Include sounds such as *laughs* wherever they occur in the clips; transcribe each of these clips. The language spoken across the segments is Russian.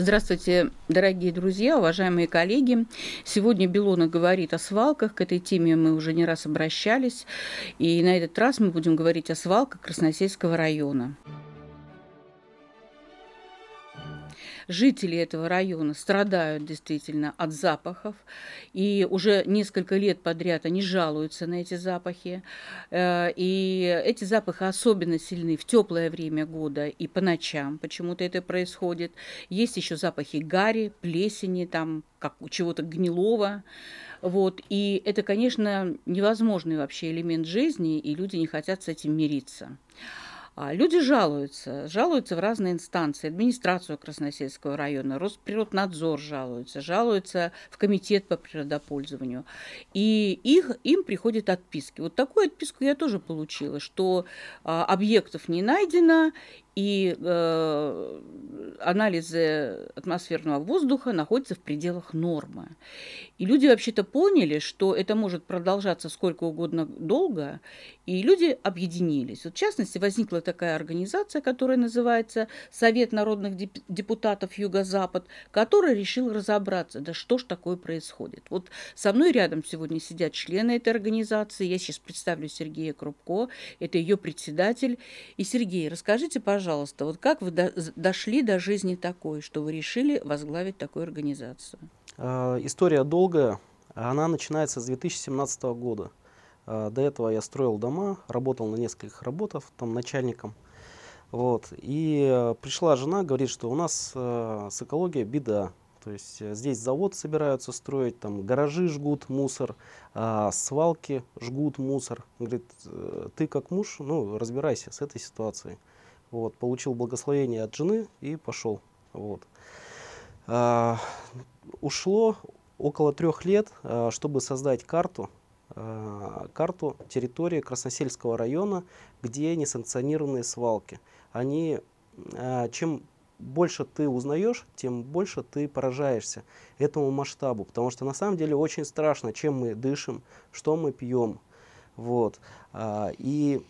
Здравствуйте, дорогие друзья, уважаемые коллеги. Сегодня Белона говорит о свалках. К этой теме мы уже не раз обращались. И на этот раз мы будем говорить о свалках Красносельского района. жители этого района страдают действительно от запахов, и уже несколько лет подряд они жалуются на эти запахи. Э, и эти запахи особенно сильны в теплое время года и по ночам почему-то это происходит. Есть еще запахи гари, плесени, там как чего-то гнилого. Вот. И это, конечно, невозможный вообще элемент жизни, и люди не хотят с этим мириться. А Люди жалуются, жалуются в разные инстанции. Администрацию Красносельского района, Росприроднадзор жалуются, жалуются в комитет по природопользованию. И их, им приходят отписки. Вот такую отписку я тоже получила, что а, объектов не найдено, и э, анализы атмосферного воздуха находятся в пределах нормы. И люди вообще-то поняли, что это может продолжаться сколько угодно долго, и люди объединились. Вот, в частности, возникла такая организация, которая называется Совет народных депутатов Юго-Запад, который решил разобраться, да что ж такое происходит. Вот со мной рядом сегодня сидят члены этой организации. Я сейчас представлю Сергея Крупко, это ее председатель. И, Сергей, расскажите, пожалуйста, пожалуйста, вот как вы до, дошли до жизни такой, что вы решили возглавить такую организацию? А, история долгая. Она начинается с 2017 года. А, до этого я строил дома, работал на нескольких работах, там начальником. Вот. И э, пришла жена, говорит, что у нас э, с экологией беда. То есть э, здесь завод собираются строить, там гаражи жгут мусор, а свалки жгут мусор. Говорит, ты как муж, ну разбирайся с этой ситуацией. Вот, получил благословение от жены и пошел. Вот. А, ушло около трех лет, а, чтобы создать карту, а, карту территории Красносельского района, где несанкционированные свалки. Они, а, чем больше ты узнаешь, тем больше ты поражаешься этому масштабу. Потому что на самом деле очень страшно, чем мы дышим, что мы пьем. Вот. А, и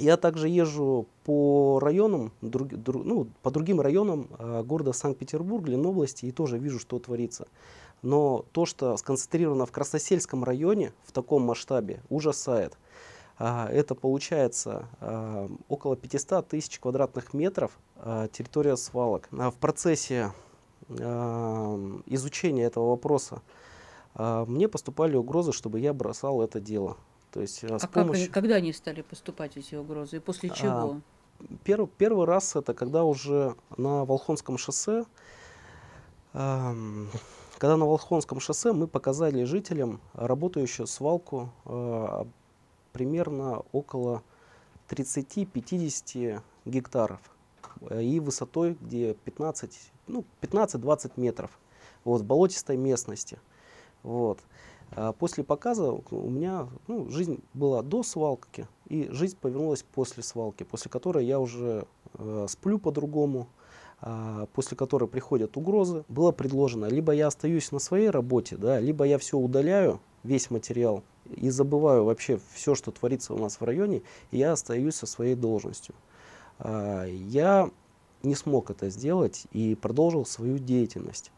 я также езжу по районам, друг, друг, ну, по другим районам э, города Санкт-Петербург, Ленобласти, и тоже вижу, что творится. Но то, что сконцентрировано в Красносельском районе в таком масштабе, ужасает. Э, это получается э, около 500 тысяч квадратных метров э, территория свалок. Э, в процессе э, изучения этого вопроса э, мне поступали угрозы, чтобы я бросал это дело. То есть, э, а с как помощью... они, когда они стали поступать, эти угрозы, и после а, чего? А, первый, первый раз это когда уже на Волхонском шоссе, э, когда на Волхонском шоссе мы показали жителям работающую свалку э, примерно около 30-50 гектаров э, и высотой где 15, ну, 15-20 метров вот, в болотистой местности. Вот. Э, а после показа у меня ну, жизнь была до свалки, и жизнь повернулась после свалки, после которой я уже э, сплю по-другому, э, после которой приходят угрозы. Было предложено, либо я остаюсь на своей работе, да, либо я все удаляю, весь материал, и забываю вообще все, что творится у нас в районе, и я остаюсь со своей должностью. Э, я не смог это сделать и продолжил свою деятельность.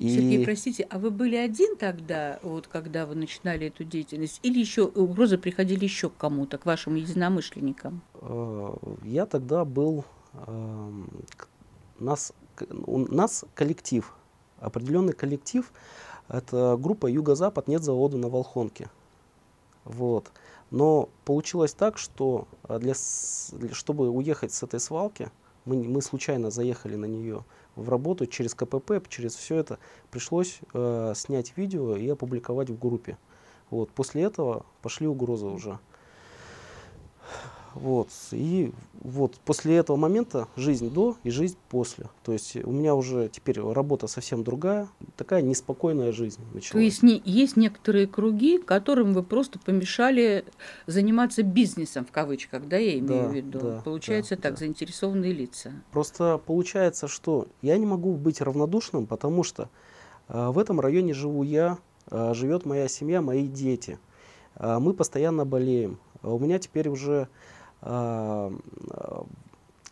И... Сергей, простите, а вы были один тогда, вот когда вы начинали эту деятельность, или еще угрозы приходили еще к кому-то, к вашим единомышленникам? Э, я тогда был, эм, нас, у нас коллектив, определенный коллектив, это группа Юго-Запад, нет завода на Волхонке. Вот. Но получилось так, что э, для, для, чтобы уехать с этой свалки, мы, мы случайно заехали на нее, в работу через КПП, через все это пришлось э, снять видео и опубликовать в группе. Вот. После этого пошли угрозы уже. Вот. И вот после этого момента жизнь до и жизнь после. То есть у меня уже теперь работа совсем другая, такая неспокойная жизнь началась. То есть не, есть некоторые круги, которым вы просто помешали заниматься бизнесом, в кавычках, да, я имею да, в виду. Да, получается да, так, да. заинтересованные лица. Просто получается, что я не могу быть равнодушным, потому что э, в этом районе живу я, э, живет моя семья, мои дети. Э, мы постоянно болеем. Э, у меня теперь уже а,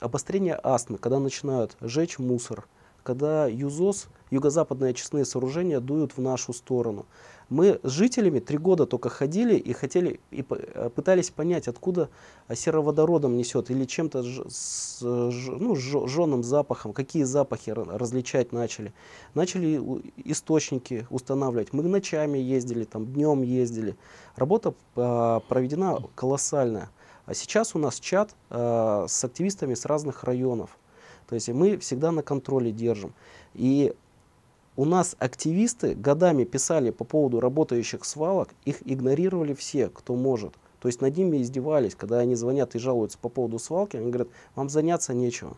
обострение астмы, когда начинают жечь мусор, когда ЮЗОС, юго-западные очистные сооружения, дуют в нашу сторону. Мы с жителями три года только ходили и хотели и э, пытались понять, откуда сероводородом несет или чем-то с ну, жженым запахом, какие запахи различать начали. Начали источники устанавливать. Мы ночами ездили, там, днем ездили. Работа а, проведена колоссальная. А сейчас у нас чат э, с активистами с разных районов. То есть мы всегда на контроле держим. И у нас активисты годами писали по поводу работающих свалок, их игнорировали все, кто может. То есть над ними издевались, когда они звонят и жалуются по поводу свалки, они говорят, вам заняться нечего.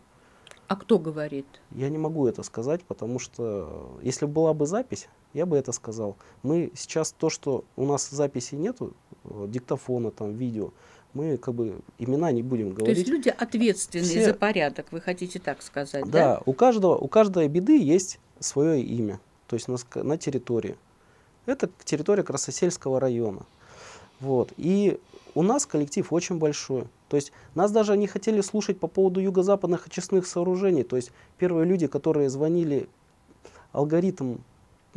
А кто говорит? Я не могу это сказать, потому что э, если была бы запись, я бы это сказал. Мы сейчас то, что у нас записи нету, э, диктофона, там, видео, мы как бы имена не будем говорить. То есть люди ответственные Все... за порядок, вы хотите так сказать, да? Да, у, каждого, у каждой беды есть свое имя, то есть на, на территории. Это территория Красосельского района. Вот. И у нас коллектив очень большой. То есть нас даже не хотели слушать по поводу юго-западных очистных сооружений. То есть первые люди, которые звонили, алгоритм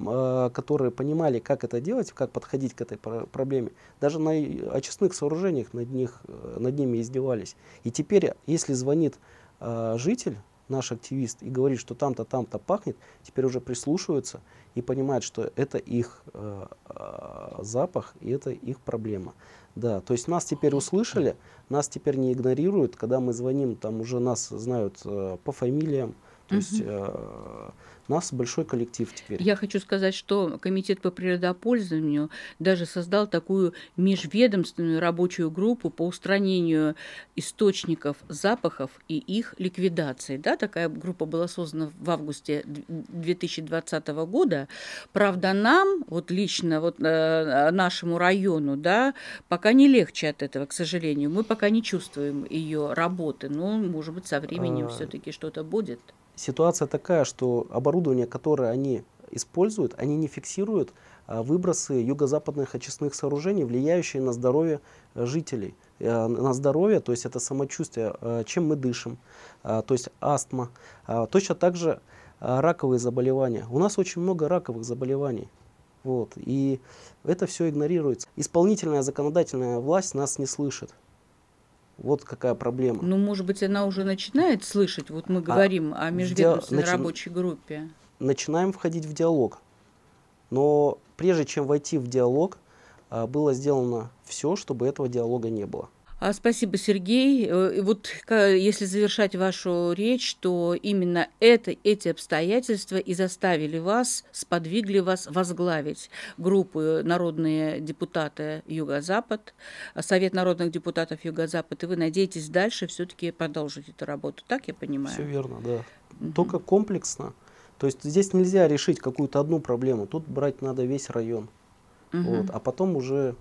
а, которые понимали, как это делать, как подходить к этой проблеме, даже на очистных сооружениях над, них, э, над ними издевались. И теперь, если звонит а, житель, наш активист, и говорит, что там-то, там-то пахнет, теперь уже прислушиваются и понимают, что это их э, а, запах и это их проблема. Да, то есть нас теперь услышали, нас теперь не игнорируют, когда мы звоним, там уже нас знают э, по фамилиям, то uh -huh. есть э, у нас большой коллектив теперь. Я хочу сказать, что Комитет по природопользованию даже создал такую межведомственную рабочую группу по устранению источников запахов и их ликвидации. Да, такая группа была создана в августе 2020 года. Правда, нам, вот лично, вот э, нашему району, да, пока не легче от этого, к сожалению. Мы пока не чувствуем ее работы, но, может быть, со временем а... все-таки что-то будет. Ситуация такая, что оборудование оборудование, которое они используют, они не фиксируют а, выбросы юго-западных очистных сооружений, влияющие на здоровье э, жителей. Э, на здоровье, то есть это самочувствие, э, чем мы дышим, а, то есть астма. А, точно так же раковые заболевания. У нас очень много раковых заболеваний. Вот, и это все игнорируется. Исполнительная законодательная власть нас не слышит. Вот какая проблема. Ну, может быть, она уже начинает слышать. Вот мы а говорим а о межведомственной ди... рабочей группе. Начинаем входить в диалог. Но прежде чем войти в диалог, а, было сделано все, чтобы этого диалога не было. А, спасибо, Сергей. Э, вот если завершать вашу речь, то именно это, эти обстоятельства и заставили вас, сподвигли вас возглавить группу э, «Народные депутаты Юго-Запад», а, Совет народных депутатов Юго-Запад, и вы надеетесь дальше все-таки продолжить эту работу. Так я понимаю? Все верно, да. Угу. Только комплексно. То есть здесь нельзя решить какую-то одну проблему, тут брать надо весь район. Угу. Вот, а потом уже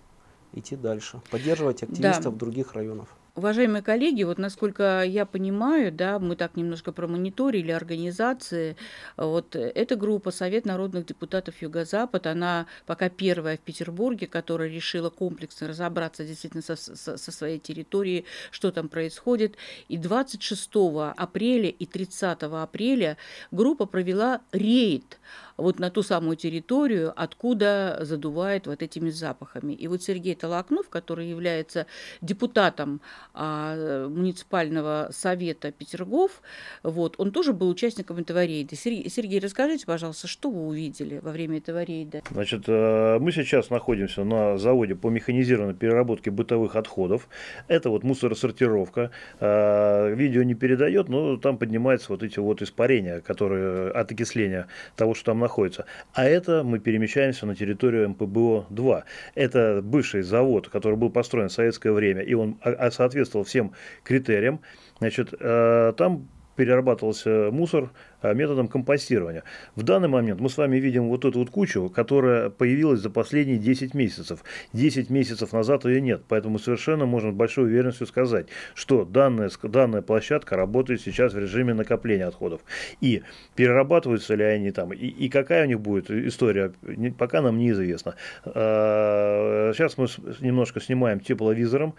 идти дальше, поддерживать активистов да. других районов. Уважаемые коллеги, вот насколько я понимаю, да, мы так немножко промониторили организации, вот эта группа Совет народных депутатов Юго-Запад, она пока первая в Петербурге, которая решила комплексно разобраться действительно со, со, со своей территорией, что там происходит. И 26 апреля и 30 апреля группа провела рейд вот на ту самую территорию, откуда задувает вот этими запахами. И вот Сергей Толокнов, который является депутатом а, муниципального совета Петергоф, вот, он тоже был участником этого рейда. Сергей, Сергей, расскажите, пожалуйста, что вы увидели во время этого рейда? Значит, э, мы сейчас находимся на заводе по механизированной переработке бытовых отходов. Это вот мусоросортировка. Э, видео не передает, но там поднимаются вот эти вот испарения, которые от окисления того, что там находится находится. А это мы перемещаемся на территорию МПБО-2. Это бывший завод, который был построен в советское время, и он а, а соответствовал всем критериям. Значит, э, там перерабатывался мусор, Э, методом компостирования. В данный момент мы с вами видим вот эту вот кучу, которая появилась за последние 10 месяцев. 10 месяцев назад ее нет, поэтому совершенно можно с большой уверенностью сказать, что данная, данная площадка работает сейчас в режиме накопления отходов. И перерабатываются ли они там, и, и какая у них будет история, пока нам неизвестно. Э, сейчас мы немножко снимаем тепловизором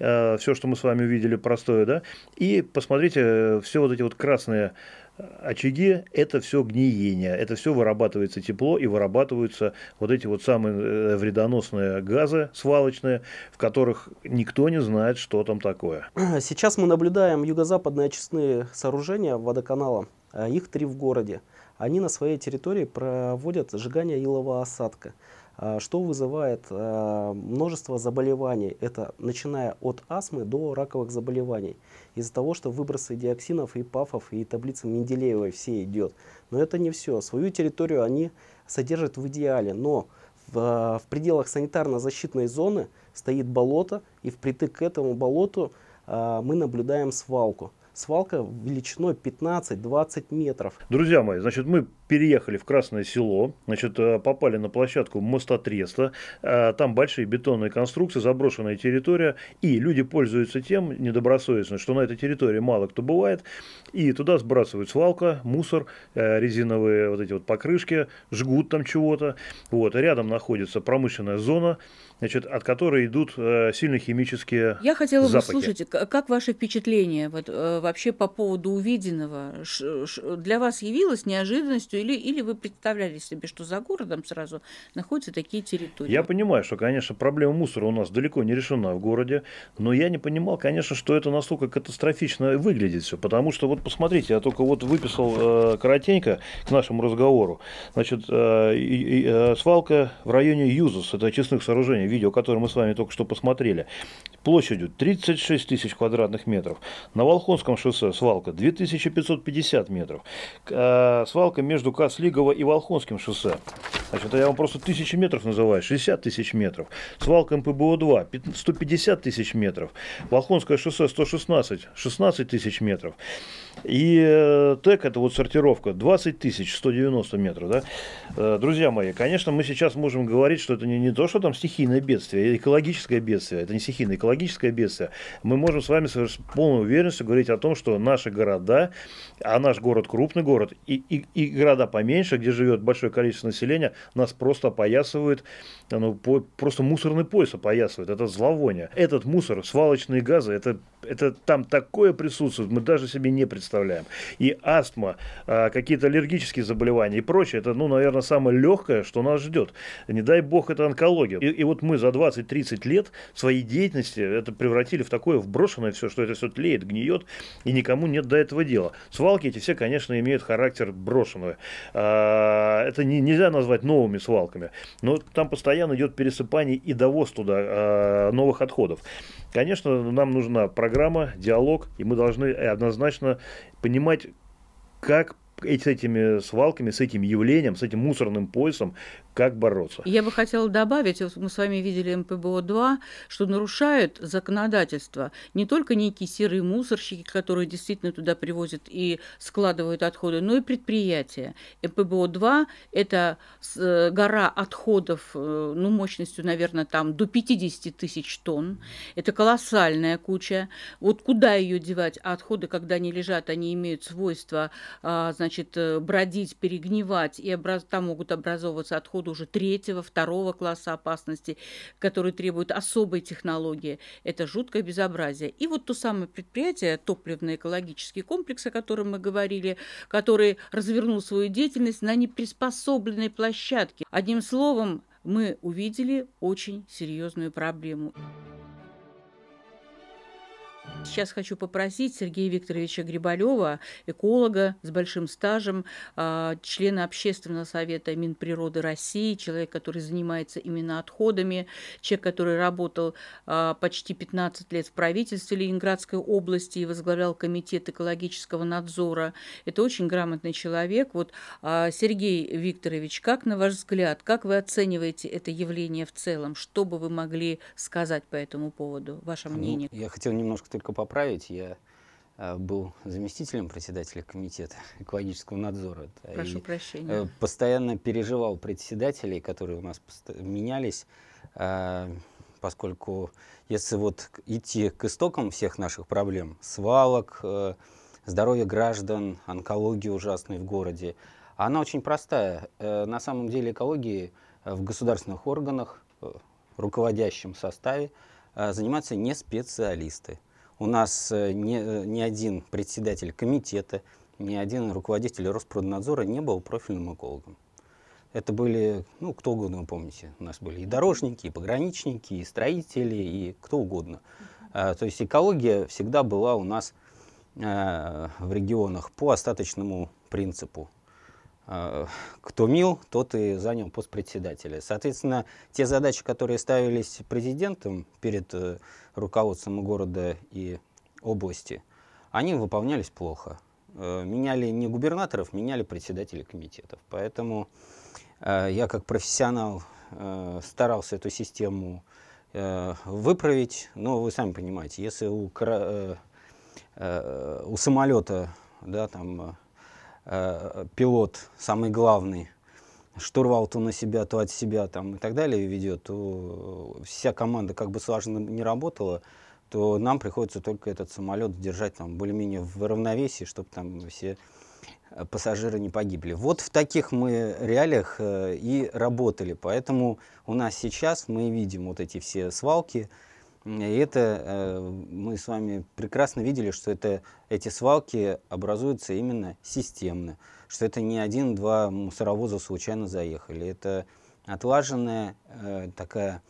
э, все, что мы с вами увидели, простое, да, и посмотрите все вот эти вот красные Очаги – это все гниение, это все вырабатывается тепло и вырабатываются вот эти вот самые э, вредоносные газы свалочные, в которых никто не знает, что там такое. *clears throat* Сейчас мы наблюдаем юго-западные очистные сооружения водоканала, э, их три в городе. Они на своей территории проводят сжигание илового осадка. А, что вызывает э, множество заболеваний. Это начиная от астмы до раковых заболеваний. Из-за того, что выбросы диоксинов и пафов и таблицы Менделеева все идет. Но это не все. Свою территорию они содержат в идеале, но в, э, в пределах санитарно-защитной зоны стоит болото, и впритык к этому болоту э, мы наблюдаем свалку свалка величиной 15-20 метров. Друзья мои, значит, мы переехали в Красное Село, значит, э, попали на площадку мостотреста, э, там большие бетонные конструкции, заброшенная территория, и люди пользуются тем недобросовестно, что на этой территории мало кто бывает, и туда сбрасывают свалка, мусор, э, резиновые вот эти вот покрышки, жгут там чего-то, вот, рядом находится промышленная зона, значит, от которой идут сильно химические Я хотела запахи. бы слушать, как ваше впечатление вот, вообще по поводу увиденного? Для вас явилось неожиданностью границу, или, или вы представляли себе, что за городом сразу находятся такие территории? Я понимаю, что, конечно, проблема мусора у нас далеко не решена в городе, но я не понимал, конечно, что это настолько катастрофично выглядит все, потому что вот посмотрите, я только вот выписал э, коротенько к нашему разговору, значит, э, э, свалка в районе Юзус, это очистных сооружений, видео, которое мы с вами только что посмотрели, площадью 36 тысяч квадратных метров. На Волхонском шоссе свалка 2550 метров. Э, свалка между Каслигова и Волхонским шоссе. Значит, я вам просто тысячи метров называю, 60 тысяч метров. Свалка МПБО-2 150 тысяч метров. Волхонское шоссе 116, 16 тысяч метров. И э, ТЭК, это вот сортировка, 20 тысяч 190 метров. Да? Э, друзья мои, конечно, мы сейчас можем говорить, что это не, не то, что там стихийное бедствие, экологическое бедствие, это не стихийное, экологическое экологическое бедствие, мы можем с вами с полной уверенностью говорить о том, что наши города, а наш город крупный город, и, и, и города поменьше, где живет большое количество населения, нас просто опоясывают, ну, по, просто мусорный пояс опоясывает, это зловоние. Этот мусор, свалочные газы, это это там такое присутствует, мы даже себе не представляем. И астма, а, какие-то аллергические заболевания и прочее, это, ну, наверное, самое легкое, что нас ждет. Не дай бог, это онкология. И, и вот мы за 20-30 лет своей деятельности это превратили в такое вброшенное все, что это все тлеет, гниет, и никому нет до этого дела. Свалки эти все, конечно, имеют характер брошенного. А, это не, нельзя назвать новыми свалками, но там постоянно идет пересыпание и довоз туда а, новых отходов. Конечно, нам нужна программа программа, диалог, и мы должны однозначно понимать, как с этими свалками, с этим явлением, с этим мусорным поясом, как бороться. Я бы хотела добавить, мы с вами видели МПБО-2, что нарушают законодательство не только некие серые мусорщики, которые действительно туда привозят и складывают отходы, но и предприятия. МПБО-2 – это э, гора отходов, э, ну, мощностью, наверное, там до 50 тысяч тонн. Это колоссальная куча. Вот куда ее девать? А отходы, когда они лежат, они имеют свойство, значит, значит, э, бродить, перегнивать, и образ... там могут образовываться отходы уже третьего, второго класса опасности, которые требуют особой технологии. Это жуткое безобразие. И вот то самое предприятие, топливно-экологический комплекс, о котором мы говорили, который развернул свою деятельность на неприспособленной площадке. Одним словом, мы увидели очень серьезную проблему. Сейчас хочу попросить Сергея Викторовича Грибалева, эколога с большим стажем, а, члена Общественного совета Минприроды России, человек, который занимается именно отходами, человек, который работал а, почти 15 лет в правительстве Ленинградской области и возглавлял комитет экологического надзора. Это очень грамотный человек. Вот, а, Сергей Викторович, как на ваш взгляд, как вы оцениваете это явление в целом? Что бы вы могли сказать по этому поводу? Ваше ну, мнение? Ну, я хотел немножко только поправить. Я э, был заместителем председателя комитета *laughs* экологического надзора. Прошу и прощения. Э, постоянно переживал председателей, которые у нас менялись, э, поскольку если вот идти к истокам всех наших проблем, свалок, здоровье граждан, онкологии ужасной в городе, она очень простая. На самом деле экологии в государственных органах, руководящем составе, заниматься не специалисты. У нас э, ни, э, ни один председатель комитета, ни один руководитель Роспроднадзора не был профильным экологом. Это были, ну, кто угодно, вы помните, у нас были и дорожники, и пограничники, и строители, и кто угодно. А, то есть экология всегда была у нас э, в регионах по остаточному принципу. А, кто мил, тот и занял пост председателя. Соответственно, те задачи, которые ставились президентом перед э, руководством города и области, они выполнялись плохо. Э, меняли не губернаторов, меняли председателей комитетов. Поэтому э, я как профессионал старался эту систему выправить, но вы сами понимаете, если у, у самолета да, там, Э, пилот, самый главный, штурвал то на себя, то от себя там, и так далее ведет, то вся команда, как бы сложно не работала, то нам приходится только этот самолет держать там более-менее в равновесии, чтобы там все пассажиры не погибли. Вот в таких мы реалиях э, и работали. Поэтому у нас сейчас мы видим вот эти все свалки, и это э, мы с вами прекрасно видели, что это, эти свалки образуются именно системно, что это не один-два мусоровоза случайно заехали. Это отлаженная э, такая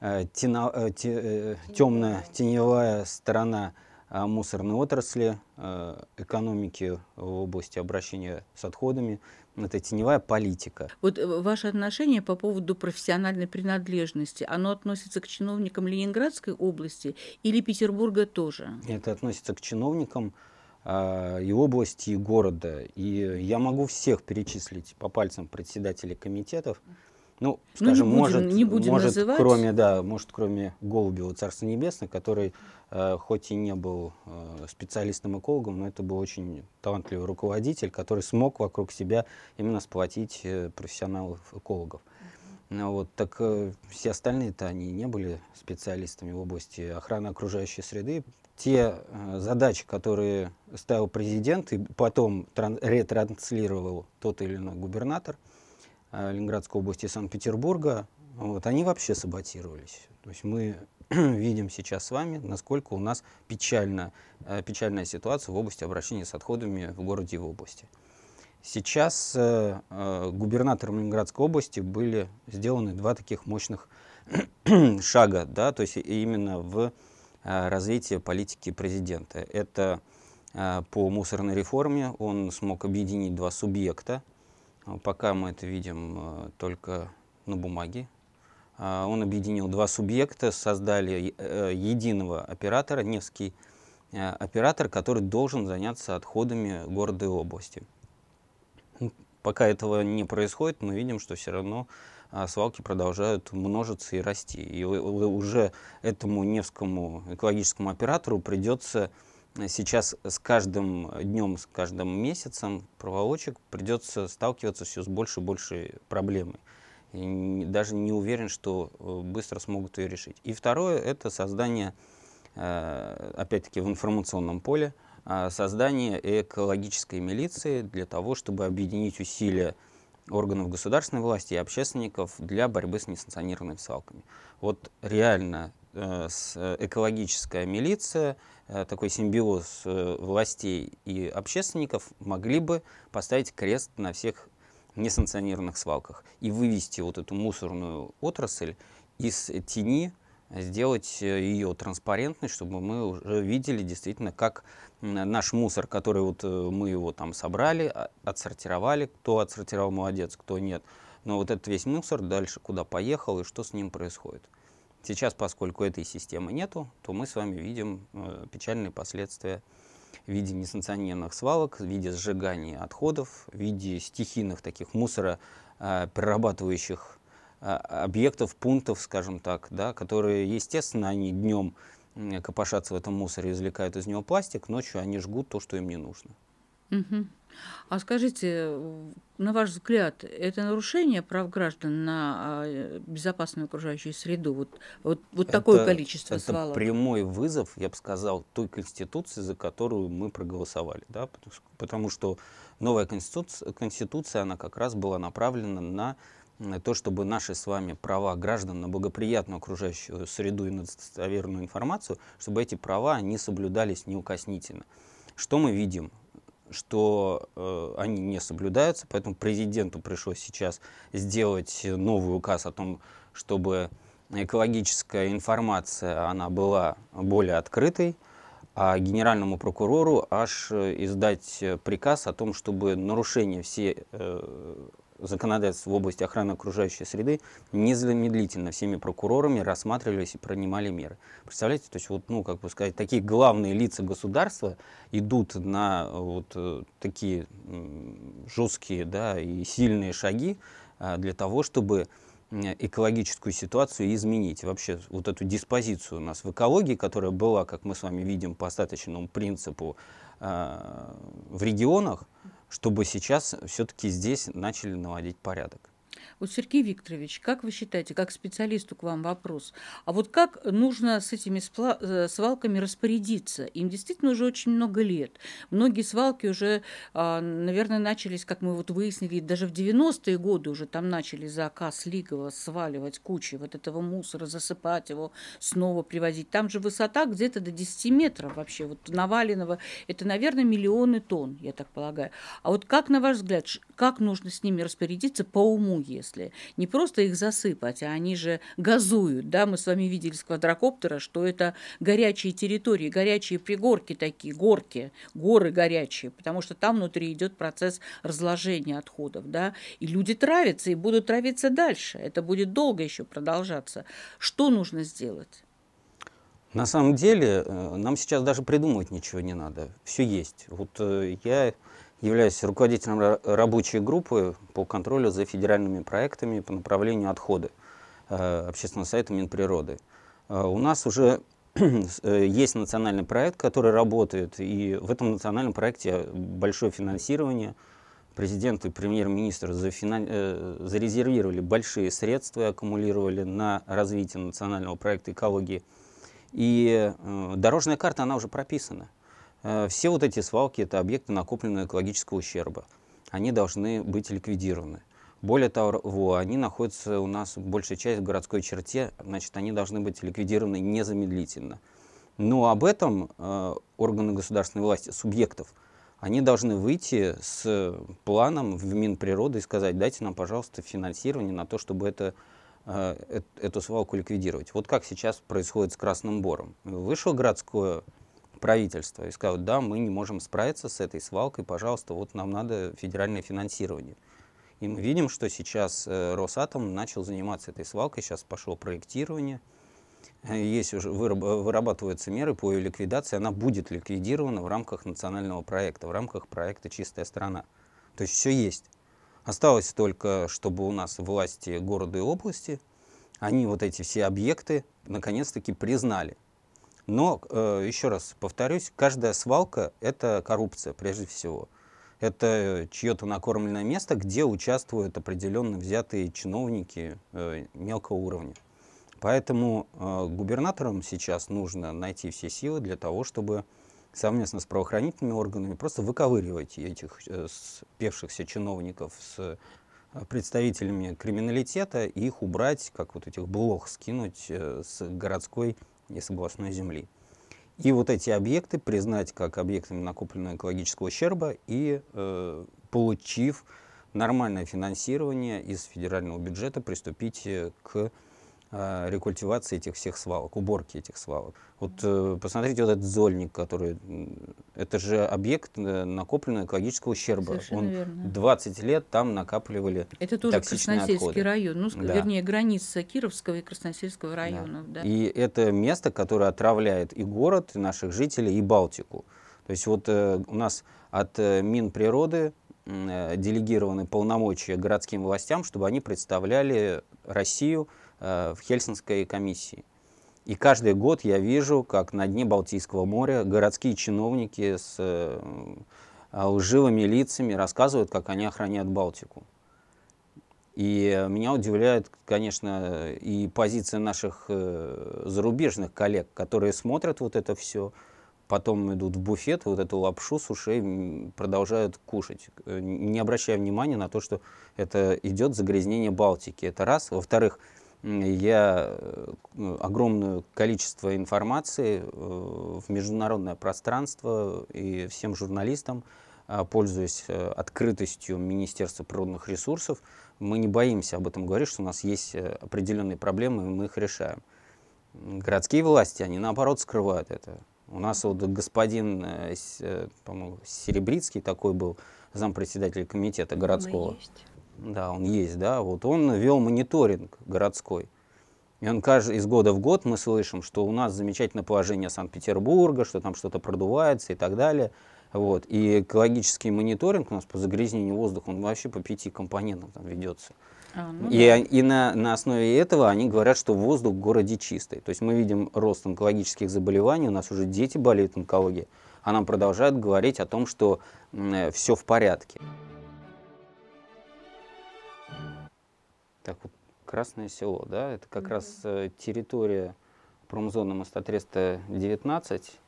э, тено, темная теневая сторона мусорной отрасли, экономики в области обращения с отходами – это теневая политика. Вот э, ваше отношение по поводу профессиональной принадлежности, оно относится к чиновникам Ленинградской области или Петербурга тоже? Это относится к чиновникам э, и области, и города. И я могу всех перечислить по пальцам председателей комитетов, ну, скажем, ну, не может, будем, не будем может называть. кроме, да, может, кроме Голубева Царства Небесного, который э, хоть и не был э, специалистом-экологом, но это был очень талантливый руководитель, который смог вокруг себя именно сплотить э, профессионалов-экологов. Ну, вот, так э, все остальные-то они не были специалистами в области охраны окружающей среды. Те э, задачи, которые ставил президент и потом ретранслировал тот или иной губернатор – Э, Ленинградской области и Санкт-Петербурга, вот, они вообще саботировались. То есть мы *clears throat* видим сейчас с вами, насколько у нас печально, э, печальная ситуация в области обращения с отходами в городе и в области. Сейчас э, э губернатором Ленинградской области были сделаны два таких мощных *clears throat* шага, да, то есть именно в э, развитии политики президента. Это э, по мусорной реформе он смог объединить два субъекта, а, пока мы это видим э, только на бумаге. А, он объединил два субъекта, создали э, э, единого оператора, Невский оператор, который должен заняться отходами города и области. Ну, пока этого не происходит, мы видим, что все равно а, свалки продолжают множиться и расти. И уже этому Невскому экологическому оператору придется сейчас с каждым днем, с каждым месяцем проволочек придется сталкиваться все с больше и большей проблемой. И даже не уверен, что э, быстро смогут ее решить. И второе – это создание, э, опять-таки, в информационном поле, э, создание экологической милиции для того, чтобы объединить усилия органов государственной власти и общественников для борьбы с несанкционированными свалками. Вот реально Э, э, экологическая милиция, э, такой симбиоз властей и общественников могли бы поставить крест на всех несанкционированных свалках и вывести вот эту мусорную отрасль из тени, сделать ее транспарентной, чтобы мы уже видели действительно, как наш мусор, который вот мы его там собрали, а, отсортировали, кто отсортировал молодец, кто нет, но вот этот весь мусор дальше куда поехал и что с ним происходит. Сейчас, поскольку этой системы нету, то мы с вами видим э, печальные последствия в виде несанкционированных свалок, в виде сжигания отходов, в виде стихийных таких мусороперерабатывающих э, э, объектов, пунктов, скажем так, да, которые, естественно, они днем копошатся в этом мусоре, извлекают из него пластик, ночью они жгут то, что им не нужно. Угу. А скажите, э, на ваш взгляд, это нарушение прав граждан на э, безопасную окружающую среду? Вот, вот, вот это, такое количество это свалок? Это прямой вызов, я бы сказал, той конституции, за которую мы проголосовали. Да? Потому что новая конституция, конституция, она как раз была направлена на то, чтобы наши с вами права граждан на благоприятную окружающую среду и на достоверную информацию, чтобы эти права, не соблюдались неукоснительно. Что мы видим? что э, они не соблюдаются, поэтому президенту пришлось сейчас сделать новый указ о том, чтобы экологическая информация она была более открытой, а генеральному прокурору аж э, издать приказ о том, чтобы нарушение все э, законодательства в области охраны окружающей среды незамедлительно всеми прокурорами рассматривались и принимали меры. Представляете, то есть вот, ну, как бы сказать, такие главные лица государства идут на э, вот э, такие жесткие, да, и сильные шаги э, для того, чтобы экологическую ситуацию изменить. Вообще вот эту диспозицию у нас в экологии, которая была, как мы с вами видим, по остаточному принципу э, в регионах, чтобы сейчас все-таки здесь начали наводить порядок. Вот, Сергей Викторович, как вы считаете, как специалисту к вам вопрос, а вот как нужно с этими э, свалками распорядиться? Им действительно уже очень много лет. Многие свалки уже, а, наверное, начались, как мы вот выяснили, даже в 90-е годы уже там начали заказ Лигова сваливать кучи вот этого мусора, засыпать его, снова привозить. Там же высота где-то до 10 метров вообще, вот наваленного. Это, наверное, миллионы тонн, я так полагаю. А вот как, на ваш взгляд, как нужно с ними распорядиться по уму, если не просто их засыпать, а они же газуют, да, мы с вами видели с квадрокоптера, что это горячие территории, горячие пригорки такие, горки, горы горячие, потому что там внутри идет процесс разложения отходов, да, и люди травятся и будут травиться дальше, это будет долго еще продолжаться. Что нужно сделать? На самом деле, э, нам сейчас даже придумывать ничего не надо. Все есть. Вот э, я являюсь руководителем рабочей группы по контролю за федеральными проектами по направлению отходы э, Общественного совета Минприроды. Э, у нас уже *clears throat* э, есть национальный проект, который работает, и в этом национальном проекте большое финансирование. Президент и премьер-министр зарезервировали большие средства, и аккумулировали на развитие национального проекта экологии. И дорожная карта, она уже прописана. Э, все вот эти свалки – это объекты накопленного экологического ущерба. Они должны быть ликвидированы. Более того, они находятся у нас большая часть в городской черте, значит, они должны быть ликвидированы незамедлительно. Но об этом э, органы государственной власти, субъектов, они должны выйти с планом в Минприроды и сказать, дайте нам, пожалуйста, финансирование на то, чтобы это, э, эту свалку ликвидировать. Вот как сейчас происходит с Красным Бором. Вышло городское правительства и скажут, да, мы не можем справиться с этой свалкой, пожалуйста, вот нам надо федеральное финансирование. И мы видим, что сейчас э, Росатом начал заниматься этой свалкой, сейчас пошло проектирование, э, есть уже вырабатываются меры по ее ликвидации, она будет ликвидирована в рамках национального проекта, в рамках проекта «Чистая страна». То есть все есть. Осталось только, чтобы у нас власти города и области, они вот эти все объекты наконец-таки признали. Но, э, еще раз повторюсь, каждая свалка – это коррупция прежде всего. Это чье-то накормленное место, где участвуют определенно взятые чиновники э, мелкого уровня. Поэтому э, губернаторам сейчас нужно найти все силы для того, чтобы совместно с правоохранительными органами просто выковыривать этих спевшихся чиновников с представителями криминалитета и их убрать, как вот этих блох скинуть с городской из областной земли. И вот эти объекты признать как объектами накопленного экологического ущерба и э, получив нормальное финансирование из федерального бюджета приступить э, к а, рекультивации этих всех свалок, уборки этих свалок. Вот э, посмотрите вот этот зольник, который... Это же объект э, накопленного экологического ущерба. Совершенно Он верно. 20 лет там накапливали Это тоже Красносельский отходы. район, ну, да. вернее, граница Кировского и Красносельского районов. Да. Да. И это место, которое отравляет и город, и наших жителей, и Балтику. То есть вот э, у нас от э, Минприроды э, делегированы полномочия городским властям, чтобы они представляли Россию – Э, в Хельсинской комиссии. И каждый год я вижу, как на дне Балтийского моря городские чиновники с э, э, лживыми лицами рассказывают, как они охраняют Балтику. И меня удивляет, конечно, и позиция наших зарубежных коллег, которые смотрят вот это все, потом идут в буфет, вот эту лапшу с ушей продолжают кушать, не обращая внимания на то, что это идет загрязнение Балтики. Это раз. Во-вторых, я э, огромное количество информации э, в международное пространство и всем журналистам, а, пользуясь э, открытостью Министерства природных ресурсов, мы не боимся об этом говорить, что у нас есть определенные проблемы, и мы их решаем. Городские власти, они наоборот скрывают это. У нас вот господин, по-моему, Серебрицкий такой был, зампредседатель комитета городского. Мы есть да, он есть, да, вот он вел мониторинг городской. И он каждый, из года в год мы слышим, что у нас замечательное положение Санкт-Петербурга, что там что-то продувается и так далее. Вот. И экологический мониторинг у нас по загрязнению воздуха, он вообще по пяти компонентам там ведется. А, ну и да. и на, на основе этого они говорят, что воздух в городе чистый. То есть мы видим рост онкологических заболеваний, у нас уже дети болеют онкологией, а нам продолжают говорить о том, что э, все в порядке. Так вот, Красное Село, да, это как mm раз э, территория промзоны мостотреста 19.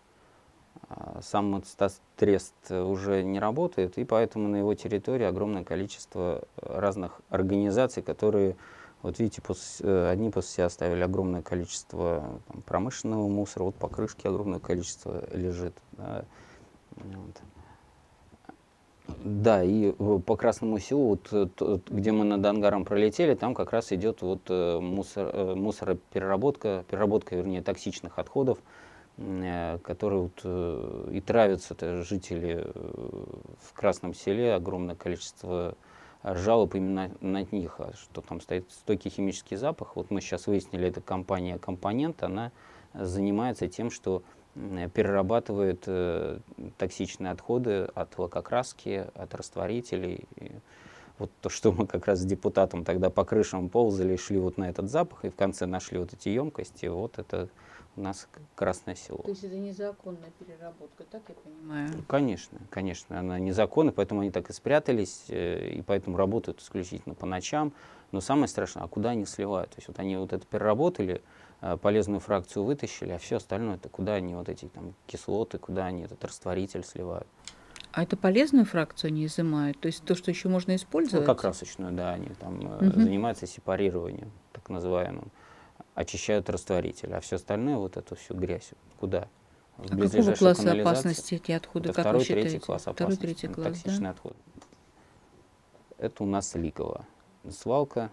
А, сам мостотрест уже не работает, и поэтому на его территории огромное количество э, разных организаций, которые, вот видите, после, э, одни после себя оставили огромное количество там, промышленного мусора, вот покрышки огромное количество лежит. Да. Вот. Да, и э, по Красному селу, вот, тот, э, э, где мы над ангаром пролетели, там как раз идет вот мусор, мусоропереработка, переработка, вернее, токсичных отходов, которые вот и травятся жители в Красном селе, огромное количество жалоб именно на них, а что там стоит стойкий химический запах. Вот мы сейчас выяснили, эта компания «Компонент», она занимается тем, что перерабатывают э, токсичные отходы от лакокраски, от растворителей. И вот то, что мы как раз с депутатом тогда по крышам ползали, шли вот на этот запах, и в конце нашли вот эти емкости, вот это у нас красное село. То есть это незаконная переработка, так я понимаю? Ну, конечно, конечно, она незаконна, поэтому они так и спрятались, э, и поэтому работают исключительно по ночам. Но самое страшное, а куда они сливают? То есть вот они вот это переработали, Э, полезную фракцию вытащили, а все остальное это куда они вот эти там кислоты, куда они этот растворитель сливают. А это полезную фракцию они изымают? То есть то, что еще можно ну, использовать? Ну, как красочную, да, они там угу. занимаются сепарированием, так называемым. Очищают растворитель, а все остальное, вот эту всю грязь, куда? А В а какого класса опасности эти отходы? Это как второй, вы считаете? третий класс опасности. Второй, третий класс, токсичные да? отходы. Это у нас ликово. Свалка,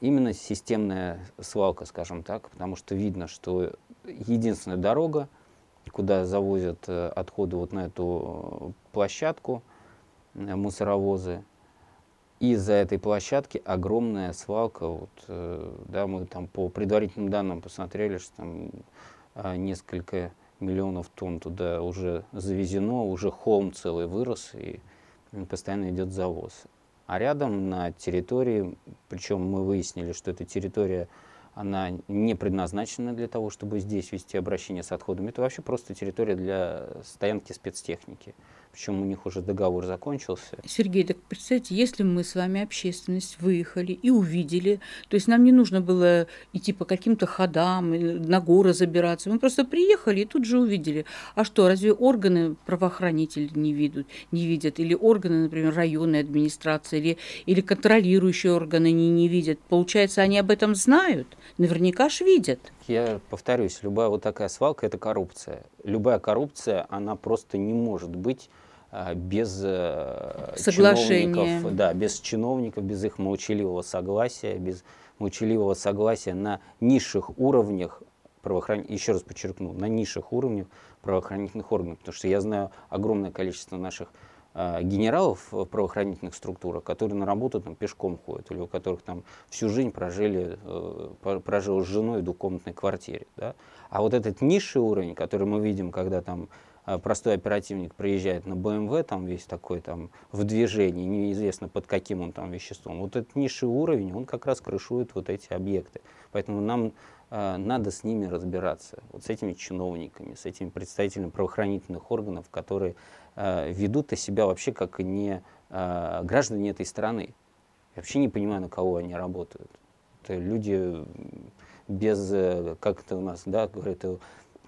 именно системная свалка, скажем так, потому что видно, что единственная дорога, куда завозят э, отходы вот на эту э, площадку э, мусоровозы, из за этой площадки огромная свалка. Вот, да, мы там по предварительным данным посмотрели, что там несколько миллионов тонн туда уже завезено, уже холм целый вырос, и постоянно идет завоз. А рядом на территории, причем мы выяснили, что эта территория, она не предназначена для того, чтобы здесь вести обращение с отходами. Это вообще просто территория для стоянки спецтехники причем у них уже договор закончился. Сергей, так представьте, если мы с вами, общественность, выехали и увидели, то есть нам не нужно было идти по каким-то ходам, на горы забираться, мы просто приехали и тут же увидели. А что, разве органы правоохранители не видят, не видят или органы, например, районной администрации или, или контролирующие органы не, не видят? Получается, они об этом знают? Наверняка ж видят. Я повторюсь, любая вот такая свалка – это коррупция. Любая коррупция, она просто не может быть а, без э, Соглашение. чиновников, да, без чиновников, без их молчаливого согласия, без молчаливого согласия на низших уровнях правоохранительных, еще раз подчеркну, на низших уровнях правоохранительных органов, потому что я знаю огромное количество наших а, генералов в правоохранительных структурах, которые на работу там пешком ходят, или у которых там всю жизнь прожили, э, прожил с женой в двухкомнатной квартире. Да? А вот этот низший уровень, который мы видим, когда там а простой оперативник приезжает на БМВ, там весь такой там в движении, неизвестно под каким он там веществом. Вот этот низший уровень, он как раз крышует вот эти объекты. Поэтому нам э, надо с ними разбираться, вот с этими чиновниками, с этими представителями правоохранительных органов, которые э, ведут -то себя вообще как не э, граждане этой страны. Я вообще не понимаю, на кого они работают. Это люди без, э, как это у нас, да, говорят,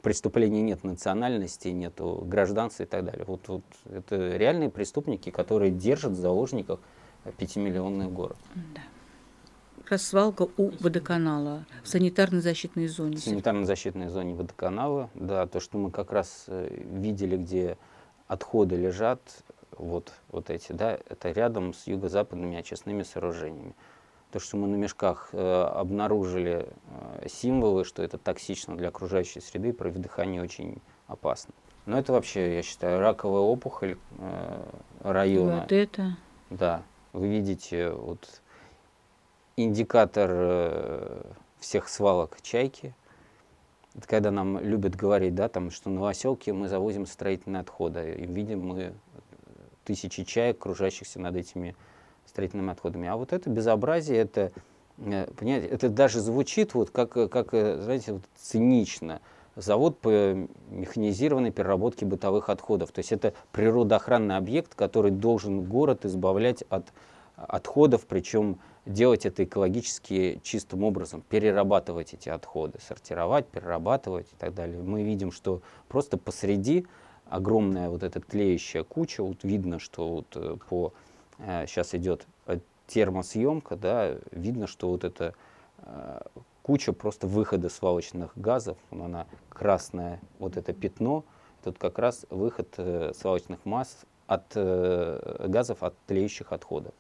преступлений нет национальности, нет гражданства и так далее. Вот, вот это реальные преступники, которые держат в заложниках пятимиллионный город. Да. Расвалка у водоканала в санитарно-защитной зоне. В санитарно-защитной зоне водоканала, да, то, что мы как раз э, видели, где отходы лежат, вот, вот эти, да, это рядом с юго-западными очистными сооружениями то, что мы на мешках э, обнаружили э, символы, что это токсично для окружающей среды, про вдыхание очень опасно. Но это вообще, я считаю, раковая опухоль э, района. вот это? Да. Вы видите вот индикатор э, всех свалок чайки. Это когда нам любят говорить, да, там, что на Новоселке мы завозим строительные отходы. И видим мы э, тысячи чаек, кружащихся над этими строительными отходами. А вот это безобразие, это, э, понимаете, это даже звучит вот как, э, как э, знаете, вот цинично. Завод по механизированной переработке бытовых отходов. То есть это природоохранный объект, который должен город избавлять от отходов, причем делать это экологически чистым образом, перерабатывать эти отходы, сортировать, перерабатывать и так далее. Мы видим, что просто посреди огромная вот эта тлеющая куча. Вот видно, что вот по сейчас э, идет э, термосъемка, да, видно, что вот эта э, куча просто выхода свалочных газов, она красная, вот это пятно, тут как раз выход свалочных масс от газов от тлеющих отходов.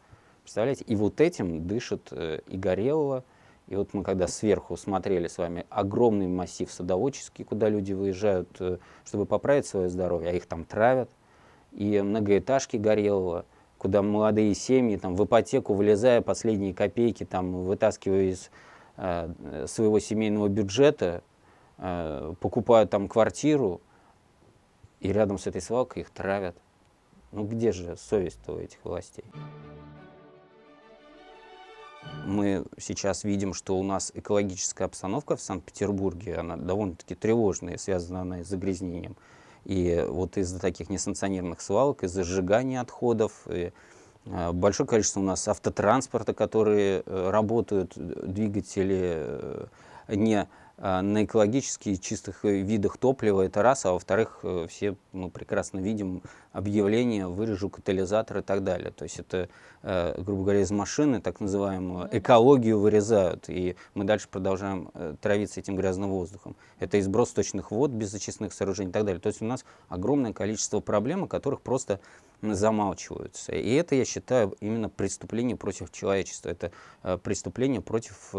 Представляете? И вот этим дышит и горело. И вот мы когда сверху смотрели с вами огромный массив садоводческий, куда люди выезжают, чтобы поправить свое здоровье, а их там травят, и многоэтажки горелого – куда молодые семьи там, в ипотеку, вылезая последние копейки, там, вытаскивая из э, своего семейного бюджета, э, покупают там квартиру, и рядом с этой свалкой их травят. Ну где же совесть у этих властей? Мы сейчас видим, что у нас экологическая обстановка в Санкт-Петербурге, она довольно-таки тревожная, связана она с загрязнением. И вот из-за таких несанкционированных свалок, из-за сжигания отходов, и э, большое количество у нас автотранспорта, которые э, работают, э, двигатели не а, на экологически чистых э, видах топлива, это раз, а во-вторых, э, все мы прекрасно видим объявления, вырежу катализатор и так далее. То есть это, э, грубо говоря, из машины так называемую экологию вырезают, и мы дальше продолжаем травиться этим грязным воздухом. Это изброс точных вод без очистных сооружений и так далее. То есть у нас огромное количество проблем, о которых просто замалчиваются. И это, я считаю, именно преступление против человечества. Это преступление против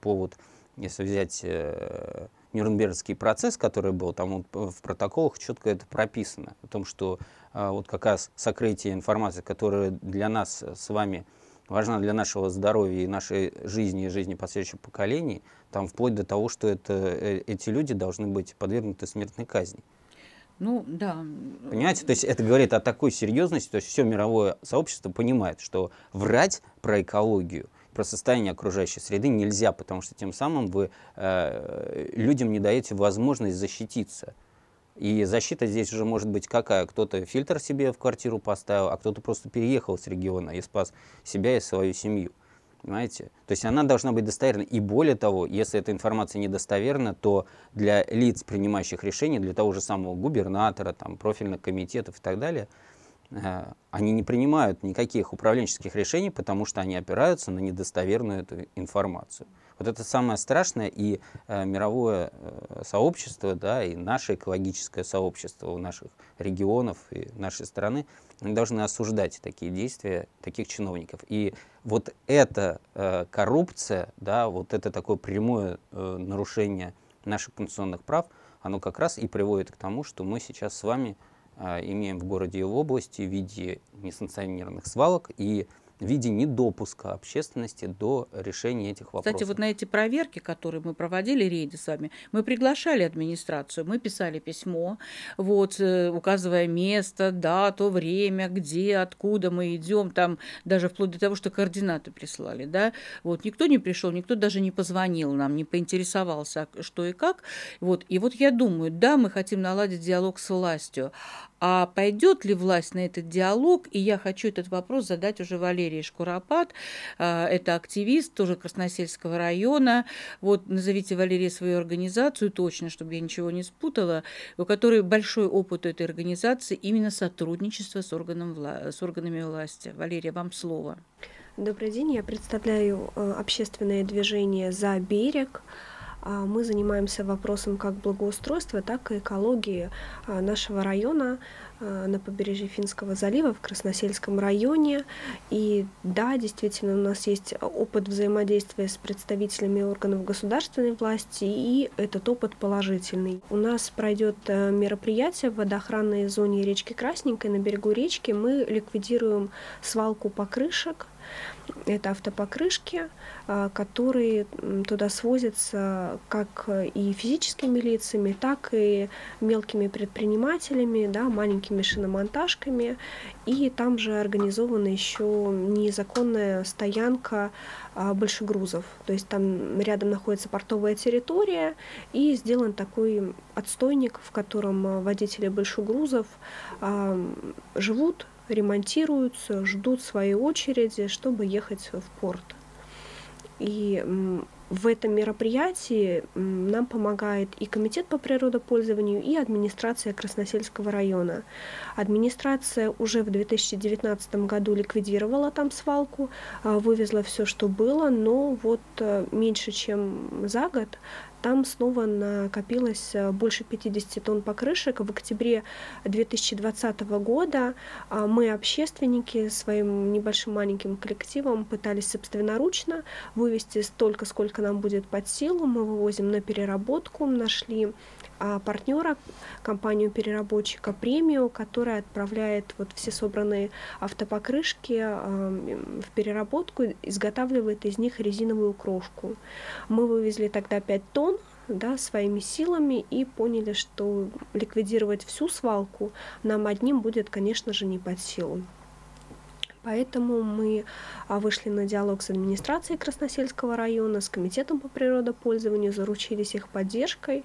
повод если взять э, Нюрнбергский процесс, который был, там вот э, в протоколах четко это прописано, о том, что э, вот как раз сокрытие информации, которая для нас э, с вами важна для нашего здоровья и нашей жизни и жизни последующих поколений, там вплоть до того, что это, эти люди должны быть подвергнуты смертной казни. Ну, да. Понимаете, то есть это говорит о такой серьезности, то есть все мировое сообщество понимает, что врать про экологию – про состояние окружающей среды нельзя, потому что тем самым вы э, людям не даете возможность защититься. И защита здесь уже может быть какая? Кто-то фильтр себе в квартиру поставил, а кто-то просто переехал с региона и спас себя и свою семью. Понимаете? То есть она должна быть достоверна. И более того, если эта информация недостоверна, то для лиц, принимающих решения, для того же самого губернатора, там, профильных комитетов и так далее – Э, они не принимают никаких управленческих решений, потому что они опираются на недостоверную эту информацию. Вот это самое страшное, и э, мировое э, сообщество, да, и наше экологическое сообщество у наших регионов и нашей страны должны осуждать такие действия таких чиновников. И вот эта э, коррупция, да, вот это такое прямое э, нарушение наших конституционных прав, оно как раз и приводит к тому, что мы сейчас с вами а, имеем в городе и в области в виде несанкционированных свалок и в виде недопуска общественности до решения этих вопросов. Кстати, вот на эти проверки, которые мы проводили, рейды с вами, мы приглашали администрацию, мы писали письмо, вот, э, указывая место, дату, время, где, откуда мы идем, там даже вплоть до того, что координаты прислали, да, вот, никто не пришел, никто даже не позвонил нам, не поинтересовался, а, что и как, вот, и вот я думаю, да, мы хотим наладить диалог с властью, а пойдет ли власть на этот диалог? И я хочу этот вопрос задать уже Валерии Шкуропад. А, это активист тоже Красносельского района. Вот назовите Валерии свою организацию точно, чтобы я ничего не спутала, у которой большой опыт этой организации именно сотрудничество с, органом, вла... с органами власти. Валерия, вам слово. Добрый день, я представляю э, общественное движение «За берег», а мы занимаемся вопросом как благоустройства, так и экологии а, нашего района а, на побережье Финского залива в Красносельском районе. И да, действительно, у нас есть опыт взаимодействия с представителями органов государственной власти, и этот опыт положительный. У нас пройдет э, мероприятие в водоохранной зоне речки Красненькой на берегу речки. Мы ликвидируем свалку покрышек, это автопокрышки, а, которые туда свозятся как и физическими лицами, так и мелкими предпринимателями, да, маленькими шиномонтажками. И там же организована еще незаконная стоянка а, большегрузов. То есть там рядом находится портовая территория и сделан такой отстойник, в котором водители большегрузов а, живут, ремонтируются, ждут своей очереди, чтобы ехать в порт. И в этом мероприятии нам помогает и Комитет по природопользованию, и администрация Красносельского района. Администрация уже в 2019 году ликвидировала там свалку, а, вывезла все, что было, но вот э, меньше чем за год там снова накопилось э, больше 50 тонн покрышек. В октябре 2020 года а, мы, общественники, своим небольшим маленьким коллективом пытались собственноручно вывести столько, сколько нам будет под силу. Мы вывозим на переработку, нашли а, партнера, компанию-переработчика премию, которая отправляет вот все собранные автопокрышки а, в переработку, изготавливает из них резиновую крошку. Мы вывезли тогда 5 тонн да, своими силами и поняли, что ликвидировать всю свалку нам одним будет, конечно же, не под силу. Поэтому мы а, вышли на диалог с администрацией Красносельского района, с комитетом по природопользованию, заручились их поддержкой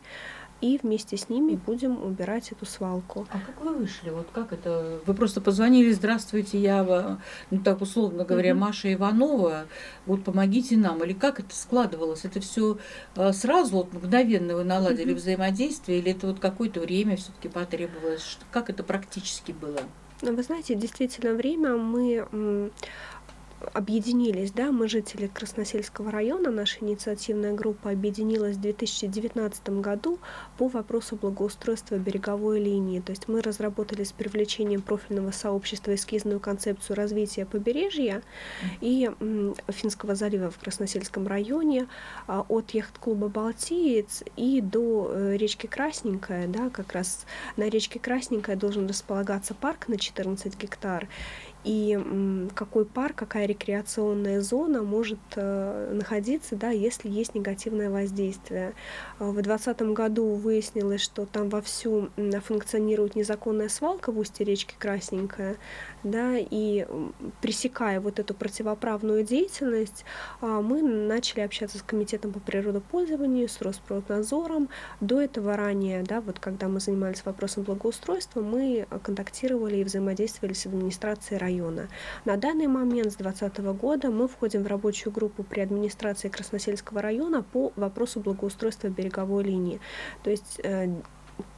и вместе с ними будем убирать эту свалку. А как вы вышли? Вот как это? Вы просто позвонили, здравствуйте, я, ну так условно говоря, угу. Маша Иванова, вот помогите нам. Или как это складывалось? Это все а, сразу, вот мгновенно вы наладили угу. взаимодействие, или это вот какое-то время все-таки потребовалось? Как это практически было? Ну Вы знаете, действительно время мы объединились, да, мы жители Красносельского района, наша инициативная группа объединилась в 2019 году по вопросу благоустройства береговой линии. То есть мы разработали с привлечением профильного сообщества эскизную концепцию развития побережья и Финского залива в Красносельском районе а, от яхт-клуба «Балтиец» и до э, речки Красненькая, да, как раз на речке Красненькая должен располагаться парк на 14 гектар, и какой парк, какая рекреационная зона может э, находиться, да, если есть негативное воздействие. А, в 2020 году выяснилось, что там вовсю функционирует незаконная свалка в устье речки Красненькая, да, и пресекая вот эту противоправную деятельность, а, мы начали общаться с Комитетом по природопользованию, с Росприроднадзором. До этого ранее, да, вот когда мы занимались вопросом благоустройства, мы э, контактировали и взаимодействовали с администрацией района района. На данный момент с 2020 года мы входим в рабочую группу при администрации Красносельского района по вопросу благоустройства береговой линии. То есть э,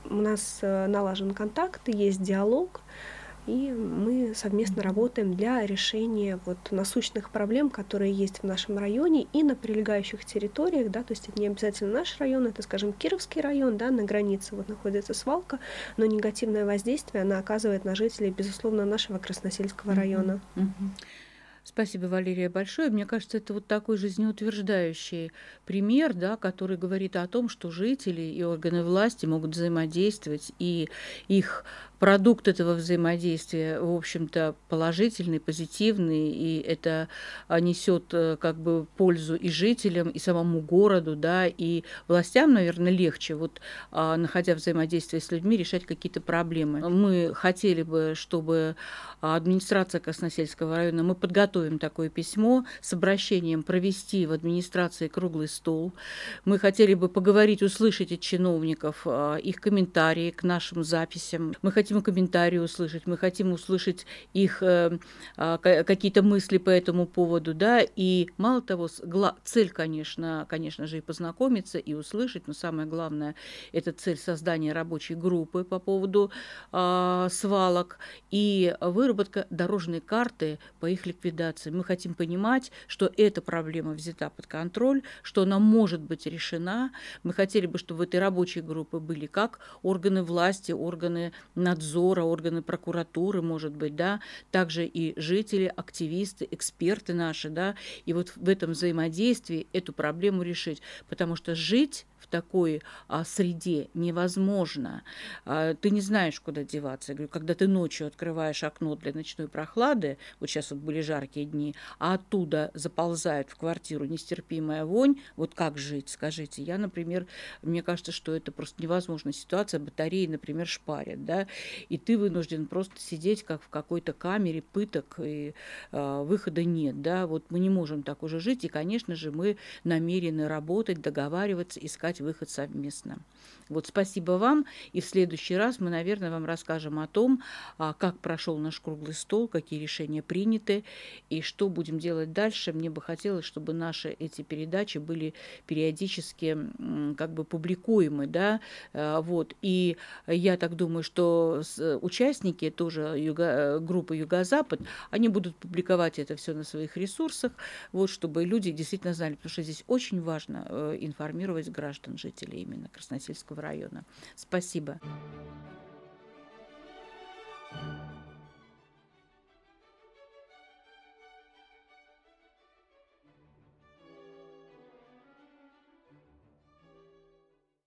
у нас э, налажен контакт, есть диалог, и мы совместно работаем для решения вот насущных проблем, которые есть в нашем районе и на прилегающих территориях, да, то есть это не обязательно наш район, это, скажем, Кировский район, да, на границе вот находится свалка, но негативное воздействие она оказывает на жителей, безусловно, нашего Красносельского района. Спасибо, Валерия, большое. Мне кажется, это вот такой жизнеутверждающий пример, да, который говорит о том, что жители и органы власти могут взаимодействовать, и их продукт этого взаимодействия, в общем-то, положительный, позитивный, и это несет э, как бы пользу и жителям, и самому городу, да, и властям, наверное, легче, вот а, находя взаимодействие с людьми, решать какие-то проблемы. Мы хотели бы, чтобы администрация Красносельского района, мы подготовим такое письмо с обращением провести в администрации круглый стол. Мы хотели бы поговорить, услышать от чиновников а, их комментарии к нашим записям. Мы хотели хотим комментарии услышать, мы хотим услышать их э, а, какие-то мысли по этому поводу, да, и мало того, цель, конечно, конечно же, и познакомиться, и услышать, но самое главное, это цель создания рабочей группы по поводу а, свалок и выработка дорожной карты по их ликвидации. Мы хотим понимать, что эта проблема взята под контроль, что она может быть решена. Мы хотели бы, чтобы в этой рабочей группе были как органы власти, органы надзора, надзора, органы прокуратуры, может быть, да, также и жители, активисты, эксперты наши, да, и вот в этом взаимодействии эту проблему решить, потому что жить в такой а, среде невозможно. А, ты не знаешь, куда деваться. Я говорю, когда ты ночью открываешь окно для ночной прохлады, вот сейчас вот были жаркие дни, а оттуда заползает в квартиру нестерпимая вонь, вот как жить, скажите. Я, например, мне кажется, что это просто невозможная ситуация. Батареи, например, шпарят, да, и ты вынужден просто сидеть как в какой-то камере пыток, и э, выхода нет, да, вот мы не можем так уже жить, и, конечно же, мы намерены работать, договариваться, искать выход совместно. Вот спасибо вам, и в следующий раз мы, наверное, вам расскажем о том, а, как прошел наш круглый стол, какие решения приняты, и что будем делать дальше. Мне бы хотелось, чтобы наши эти передачи были периодически как бы публикуемы, да, э, вот, и я так думаю, что Э, участники тоже юго, э, группы Юго-Запад, они будут публиковать это все на своих ресурсах, вот, чтобы люди действительно знали, потому что здесь очень важно э, информировать граждан, жителей именно Красносельского района. Спасибо. Спасибо.